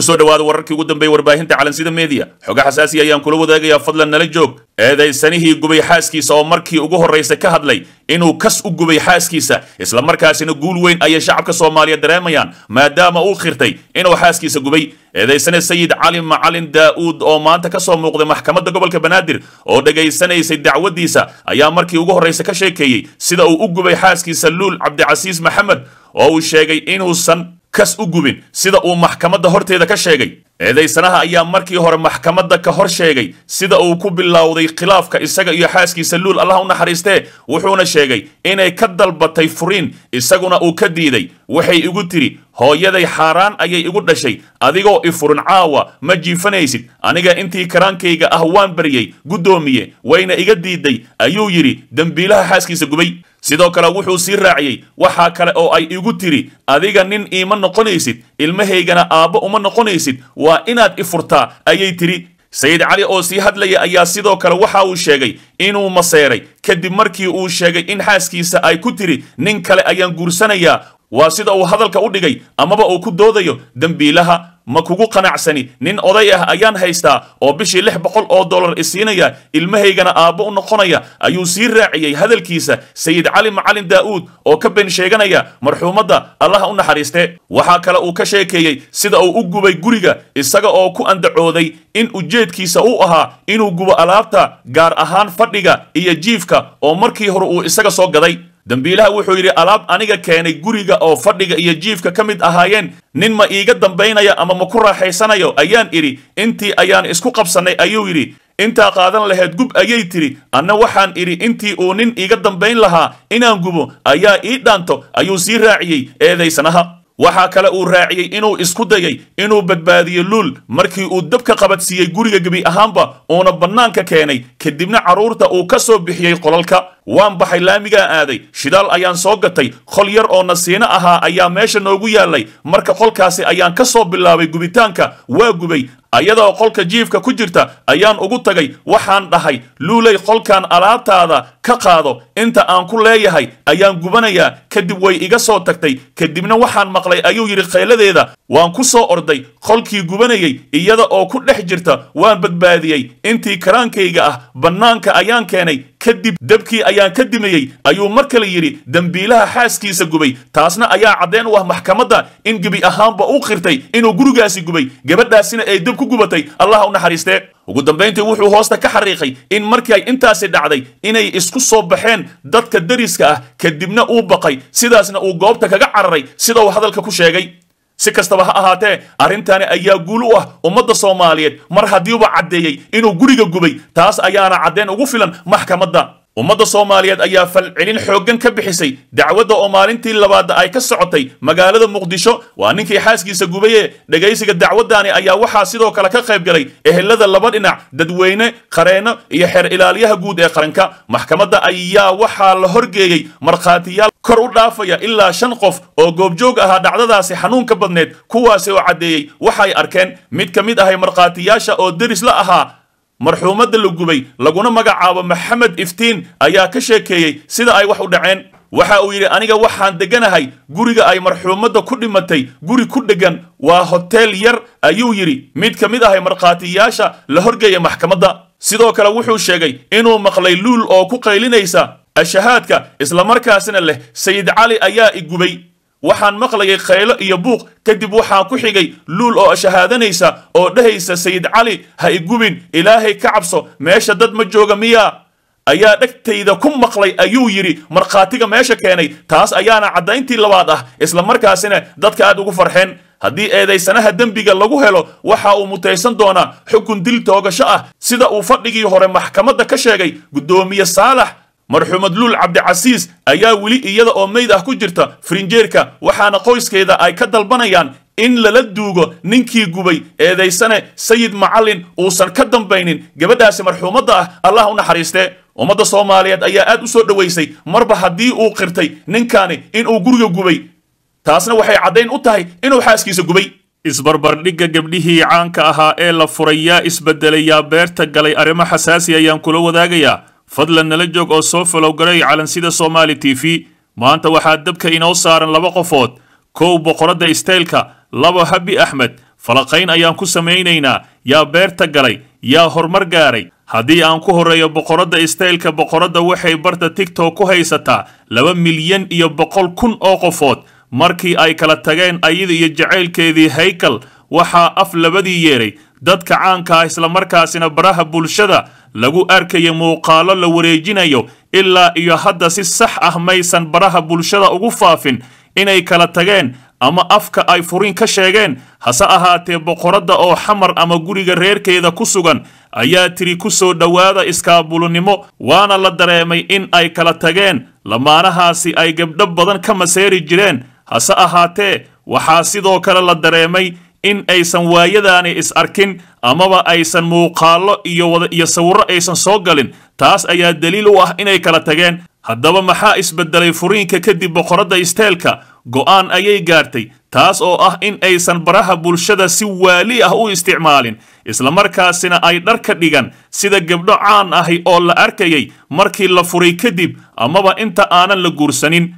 kusoo dhawaada wararkii ugu dambeeyey warbaahinta calansida meediya xoga xasaasi ayaan kula wadaagayaa fadlan nala joog eedaysanihii gubay xaaskiisa oo markii ugu horraysa ka hadlay inuu kas u gubay xaaskiisa isla markaasina guul weyn ayay shacabka soomaaliya dareemayaan maadaama uu khirtay inuu xaaskiisa gubay eedaysane sayid cali macalin daa'uud oo maanta ka soo muuqday maxkamadda gobolka banaadir oo dhegaysanaysay dacwadiisa ayaa markii ugu horraysa ka sheekeeyey sida uu u gubay xaaskiisa luul cabdicasiis maxamed oo uu sheegay inuusan kas u gubin sida uu maxkamadda horteeda ka sheegay eedaysanaha ayaa markii hore maxkamadda ka hor sheegay sida uu ku bilowday khilaafka isaga iyo xaaskiisa luul allah u naxariistee wuxuuna sheegay inay ka dalbatay furiin isaguna uu ka diiday waxay igu tidhi hooyaday xaaraan ayay igu dhashay adigoo i furin caawa ma jiifanaysid aniga intii karaankayga ah waan baryey guddoomiye wayna iga diiday ayuu yidhi dembiilaha xaaskiisa gubay sidoo kale wuxuu sii raaciyey waxaa kale oo ay igu tiri adiga nin iima noqonaysid ilmahaygana aabbo uma noqonaysid waa inaad i furtaa ayay tiri sayid cali oo sii hadlaya ayaa sidoo kale waxa uu sheegay inuu maseeray kadib markii uu sheegay in xaaskiisa ay ku tiri nin kale ayaan guursanayaa waa sida uu hadalka u dhigay amaba uu ku doodayo dembiilaha ma kugu qanacsani nin oday ah ayaan haystaa oo bishii lix boqol oo dollar isiinaya ilmahaygana aabbo u noqonaya ayuu sii raaciyey hadalkiisa sayid cali macalin daa'uud oo ka been sheeganaya marxuumadda allaha u naxariiste waxaa kale uu ka sheekeeyey sida uu u gubay guriga isaga oo ku andacooday in ujeedkiisa u ahaa inuu gubo alaabta gaar ahaan fadhiga iyo jiifka oo markii hore uu isaga soo gaday dembiilaha wuxuu yidhi alaab aniga keenay guriga oo fadhiga iyo jiifka ka mid ahaayeen nin ma iiga dambaynaya ama ma ku raaxaysanayo ayaan idhi intii ayaan isku qabsannay ayuu yidhi intaa qaadan lahayd gub ayay tidhi anna waxaan idhi intii uu nin iiga dambayn lahaa inaan gubo ayaa ii dhaanto ayuu sii raaciyey eedaysanaha waxaa kale uu raaciyey inuu isku dayey inuu badbaadiyo luul markii uu dabka qabadsiiyey guriga gebi ahaanba uuna bannaanka keenay kadibna carruurta uu ka soo bixiyey qolalka waan baxay laamigaa aaday shidaal ayaan soo gatay qol yar oo nasiino ahaa ayaa meesha noogu yaallay marka qolkaasi ayaan ka soo bilaabay gubitaanka waa gubay ayadoo qolka jiifka ku jirta ayaan ugu tagay waxaan dhahay luulay qolkan alaabtaada ka qaado inta aan ku leeyahay ayaan gubanayaa kadib way iga soo tagtay kadibna waxaan maqlay ayuu yidhi khayladeeda waan ku soo orday qolkii gubanayay iyada oo ku dhex jirta waan badbaadiyey intii karaankayga ah bannaanka ayaan keenay kadib dabkii ayaan ka dimayey ayuu mar kale yidhi dembiilaha xaaskiisa gubay taasna ayaa caddeen u ah maxkamadda in gebi ahaanba u qirtay inuu gurigaasi gubay gabadhaasina ay dab ku gubatay allah u naxariistee ugu dambayntii wuxuu hoosta ka xariiqay in markii ay intaasi dhacday inay isku soo baxeen dadka dariska ah kadibna uu baqay sidaasna uu goobta kaga cararay sida uu hadalka ku sheegay si kastaba ha ahaatee arrintani ayaa guul u ah ummadda soomaaliyeed mar haddiiuba caddeeyey inuu guriga gubay taas ayaana caddeyn ugu filan maxkamadda ummadda soomaaliyeed ayaa falcelin xooggan ka bixisay dacwadda oo maalintii labaadda ay ka socotay magaalada muqdisho waa ninkii xaaskiisa gubay ee dhegaysiga dacwaddaani ayaa waxaa sidoo kale ka qayb galay ehelada laba dhinac dadweyne qareenno iyo xeer ilaaliyaha guud ee qaranka maxkamadda ayaa waxaa la horgeeyey markhaatiyaal kor u dhaafaya ilaa shan qof oo goobjoog ahaa dhacdadaasi xanuunka badneed kuwaasi oo caddeeyey waxay arkeen mid ka mid ahay markhaatiyaasha oo deris la ahaa marxuumadda la gubay laguna magacaabo maxamed iftiin ayaa ka sheekeeyey sida ay wax u dhaceen waxa uu yidhi aniga waxaan deganahay guriga ay marxuumadda ku dhimatay guri ku dheggan waa hoteel yar ayuu yidhi mid ka mid ahay markhaatiyaasha la horgeeya maxkamadda sidoo kale wuxuu sheegay inuu maqlay luul oo ku qaylinaysa ashahaadka islamarkaasina leh sayid cali ayaa igubay waxaan maqlayay kheylo iyo buuq kadib waxaan ku xigay luul oo shahaadanaysa oo dhahaysa sayid cali ha igubin ilaahay ka cabso meesha dad ma jooga miyaa ayaa dhegtayda ku maqlay ayuu yidhi markhaatiga meesha keenay taas ayaana caddayntii labaad ah isla markaasina dadka aad ugu farxeen haddii eedaysanaha dembiga lagu helo waxa uu mutaysan doonaa xukun dil toogasho ah sida uu fadhigii hore maxkamadda ka sheegay guddoomiye saalax marxuumad luul cabdicasiis ayaa weli iyada oo meyd ah ku jirta frinjeerka waxaana qoyskeeda ay ka dalbanayaan in lala duugo ninkii gubay eedaysane sayid macallin uusan ka dambaynin gabadhaasi marxuumadda ah allah u naxariiste ummadda soomaaliyeed ayaa aad u soo dhowaysay marba haddii uu qirtay ninkani inuu guriga gubay taasna waxay caddayn u tahay inuu xaaskiisa gubay isbarbardhigga gabdhihii caanka ahaa ee la furay yaa isbeddelay yaa beerta galay arrimo xasaasi ayaan kula wadaagayaa fadlan nala joog oo soo falowgaray calansida soomaali t v maanta waxaa dabka inoo saaran laba qofood kow boqoradda istaylka labo habbi axmed falaqayn ayaan ku samaynaynaa yaa beerta galay yaa horumar gaaray haddii aan ku horreeyo boqoradda istaylka boqoradda waxay barta tigtok ku haysataa laba milyan iyo boqol kun oo qofood markii ay kala tageen ayada iyo jacaylkeedii haykal waxaa af labadii yeedhay dadka caanka ah islamarkaasina baraha bulshada lagu arkaya muuqaalo la wareejinayo ilaa iyo hadda si sax ah maysan baraha bulshada ugu faafin inay kala tageen ama afka ay furin ka sheegeen hase ahaatee boqoradda oo xamar ama guriga reerkeeda ku sugan ayaa tiri ku soo dhowaada iskaabulinimo waana la dareemay in ay kala tageen lamaanahaasi ay gabdho badan ka maseeri jireen hase ahaatee waxaa sidoo kale la dareemay in aysan waayadaani is arkin amaba aysan muuqaallo iyo sawirro aysan soo galin taas ayaa deliil u ah inay kala tageen haddaba maxaa isbeddelay furiinka kadib boqoradda isteelka go'aan ayay gaartay taas oo ah in aysan baraha bulshada si waali ah u isticmaalin islamarkaasina ay dharka dhigan sida gabdho caan ahi oo la arkayay markii la furay kadib amaba inta aanan la guursanin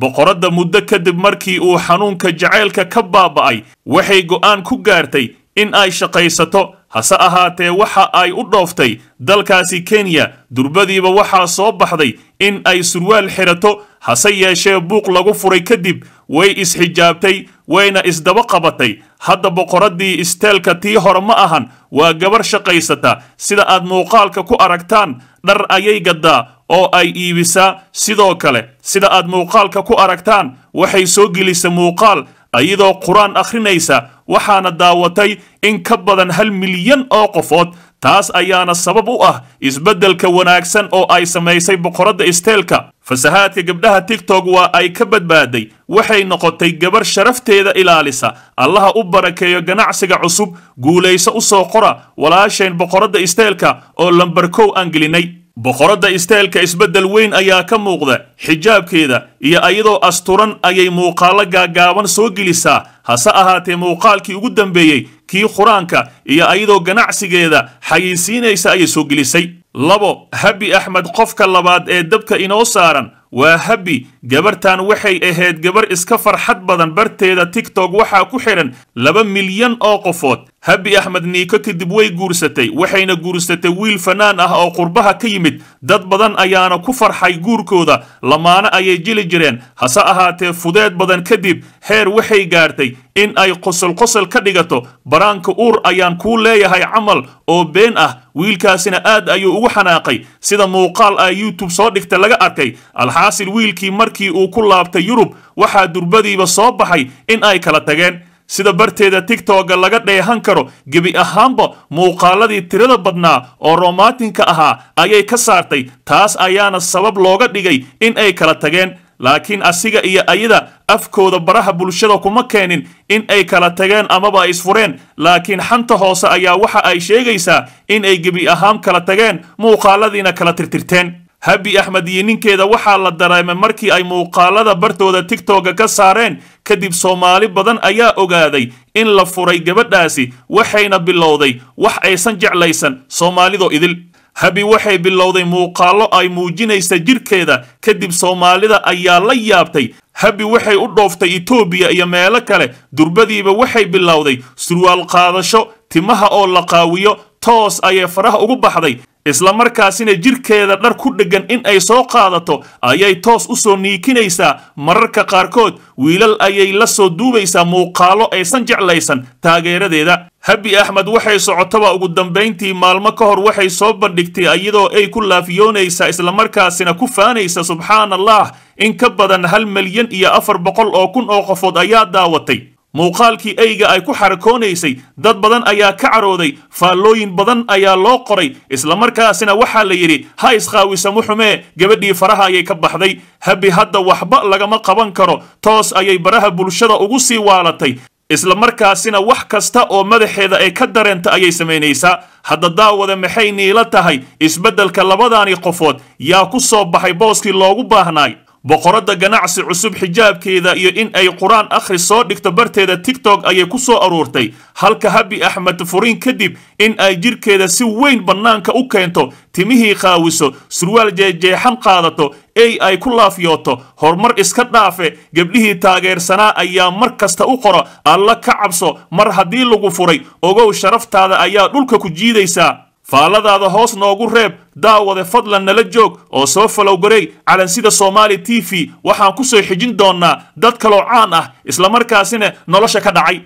boqoradda muddo kadib markii uu xanuunka jacaylka ka baaba'ay waxay go'aan ku gaartay in ay shaqaysato hase ahaatee waxa ay u dhooftay dalkaasi kenya durbadiiba waxaa soo baxday in ay surwaal xirato hase yeeshee buuq lagu furay kadib way isxijaabtay wayna isdaba qabatay hadda boqoraddii isteelka tii hore ma ahan waa gabar shaqaysata sida aad muuqaalka ku aragtaan dhar ayay gaddaa oo ay iibisaa sidoo kale sida aad muuqaalka ku aragtaan waxay soo gelisa muuqaal iyadoo qur-aan akhrinaysa waxaana daawatay in ka badan hal milyan oo qofood taas ayaana sabab u ah isbeddelka wanaagsan oo ay samaysay boqoradda isteelka fasahaadka gabdhaha tigtog waa ay ka badbaaday waxay noqotay gabar sharafteeda ilaalisa allaha u barakeeyo ganacsiga cusub guulayso u soo qora walaashayn boqoradda isteelka oo lambarkow aan gelinay boqoradda isteelka isbeddel weyn ayaa ka muuqda xijaabkeeda iyo iyadoo asturan ayay muuqaallo gaagaaban soo gelisaa hase ahaatee muuqaalkii ugu dambeeyey kii qur-aanka iyo iyadoo ganacsigeeda xayiisiinaysa ayay soo gelisay labo habi axmed qofka labaad ee dabka inoo saaran waa habi gabartan waxay ahayd gabar iska farxad badan barteeda tigtog waxaa ku xidhan laba milyan oo qofood habi axmed niiko kadib way guursatay waxayna guursatay wiil fanaan ah oo qurbaha ka yimid dad badan ayaana ku farxay guurkooda lamaana ayay jili jireen hase ahaatee fudeed badan kadib heer waxay gaartay in ay qosol qosol ka dhigato baraanka uur ayaan kuu leeyahay camal oo been ah wiilkaasina aad ayuu ugu xanaaqay sida muuqaal ay youtube soo dhigta laga arkay alxaasil wiilkii markii uu ku laabtay yurub waxaa durbadiiba soo baxay in ay kala tageen sida barteeda tigtogga laga dheehan karo gebi ahaanba muuqaaladii tirada badnaa oo romaatinka ahaa ayay ka saartay taas ayaana sabab looga dhigay in ay kala tageen laakiin asiga iyo ayada afkooda baraha bulshada kuma keenin in ay kala tageen amaba ay isfureen laakiin xanta hoose ayaa waxa ay sheegaysaa in ay gebi ahaan kala tageen muuqaaladiina kala tirtirteen habbi axmed iyo ninkeeda waxaa la dareemay markii ay muuqaalada bartooda tigtogga ka saareen kadib soomaali badan ayaa ogaaday in la furay gabadhaasi waxayna bilowday wax aysan jeclaysan soomaalidoo idil habi waxay bilowday muuqaallo ay muujinaysa jidhkeeda kadib soomaalida ayaa la yaabtay habi waxay u dhooftay itoobiya iyo meelo kale durbadiiba waxay bilowday surwaal qaadasho timaha oo la qaawiyo toos ayay faraha ugu baxday isla markaasina jirkeeda dhar ku dhegan in ay soo qaadato ayay toos u soo niikinaysaa mararka qaarkood wiilal ayay la soo duubaysaa muuqaalo aysan jeclaysan taageeradeeda habbi axmed waxay socotaba ugu dambayntii maalmo ka hor waxay soo bandhigtay iyadoo ay ku laafiyoonaysaa islamarkaasina ku faanaysa subxaan allah in ka badan hal milyan iyo afar boqol oo kun oo qofood ayaa daawatay muuqaalkii eyga ay ku xarakoonaysay dad badan ayaa ka carooday faallooyin badan ayaa loo qoray islamarkaasina waxaa la yidhi ha isqaawisamo xumee gabadhii faraha ayay ka baxday habbi hadda waxba lagama qaban karo toos ayay baraha bulshada ugu sii waalatay islamarkaasina wax kasta oo madaxeeda ay ka dareenta ayay samaynaysaa hadda daawada maxay niila tahay isbeddelka labadaani qofood yaa ku soo baxay booskii loogu baahnaay boqoradda ganacsi cusub xijaabkeeda iyo in ay qur-aan akhri soo dhigto barteeda tigtok ayay ku soo aruurtay halka habi axmed furiin kadib in ay jidhkeeda si weyn bannaanka u keento timihii qaawiso surwaal jeejeexan qaadato ey ay ku laafyooto horumar iska dhaafe gebdhihii taageersanaa ayaa mar kasta u qora alla ka cabso mar haddii lagu furay ogow sharaftaada ayaa dhulka ku jiidaysaa faalladaada hoos noogu reeb daawade fadlan nala joog oo soo falowgarey calansida soomaali t v waxaan ku soo xijin doonnaa dad kaloo caan ah isla markaasina nolosha ka dhacay